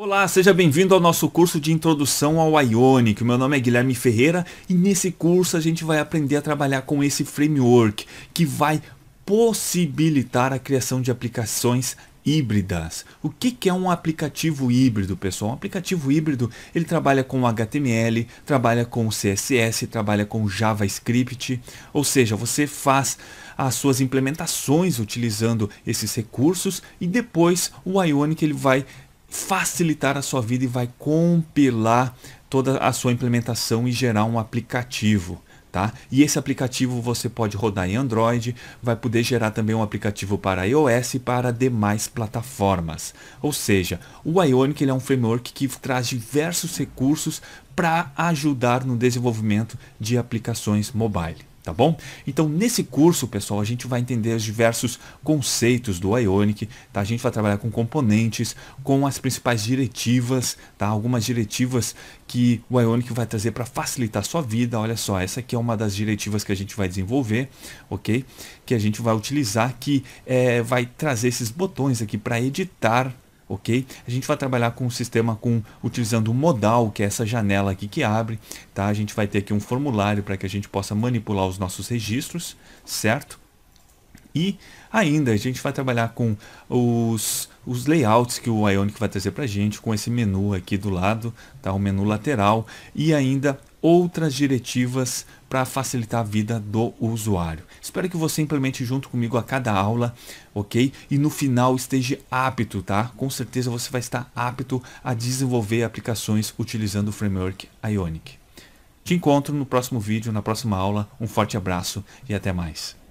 Olá, seja bem-vindo ao nosso curso de introdução ao Ionic. Meu nome é Guilherme Ferreira e nesse curso a gente vai aprender a trabalhar com esse framework que vai possibilitar a criação de aplicações híbridas. O que, é um aplicativo híbrido, pessoal? Um aplicativo híbrido ele trabalha com HTML, trabalha com CSS, trabalha com JavaScript, ou seja, você faz as suas implementações utilizando esses recursos e depois o Ionic ele vai facilitar a sua vida e vai compilar toda a sua implementação e gerar um aplicativo. Tá? E esse aplicativo você pode rodar em Android, vai poder gerar também um aplicativo para iOS e para demais plataformas. Ou seja, o Ionic é um framework que traz diversos recursos para ajudar no desenvolvimento de aplicações mobile tá bom? Então nesse curso, pessoal, a gente vai entender os diversos conceitos do Ionic, tá? A gente vai trabalhar com componentes, com as principais diretivas, tá? Algumas diretivas que o Ionic vai trazer para facilitar a sua vida. Olha só, essa aqui é uma das diretivas que a gente vai desenvolver, ok? Que a gente vai utilizar que é, vai trazer esses botões aqui para editar ok? A gente vai trabalhar com o sistema com utilizando o modal, que é essa janela aqui que abre, tá? A gente vai ter aqui um formulário para que a gente possa manipular os nossos registros, certo? E ainda a gente vai trabalhar com os, os layouts que o Ionic vai trazer para a gente, com esse menu aqui do lado, tá? o menu lateral, e ainda outras diretivas para facilitar a vida do usuário. Espero que você implemente junto comigo a cada aula, ok? E no final esteja apto, tá? Com certeza você vai estar apto a desenvolver aplicações utilizando o framework Ionic. Te encontro no próximo vídeo, na próxima aula. Um forte abraço e até mais.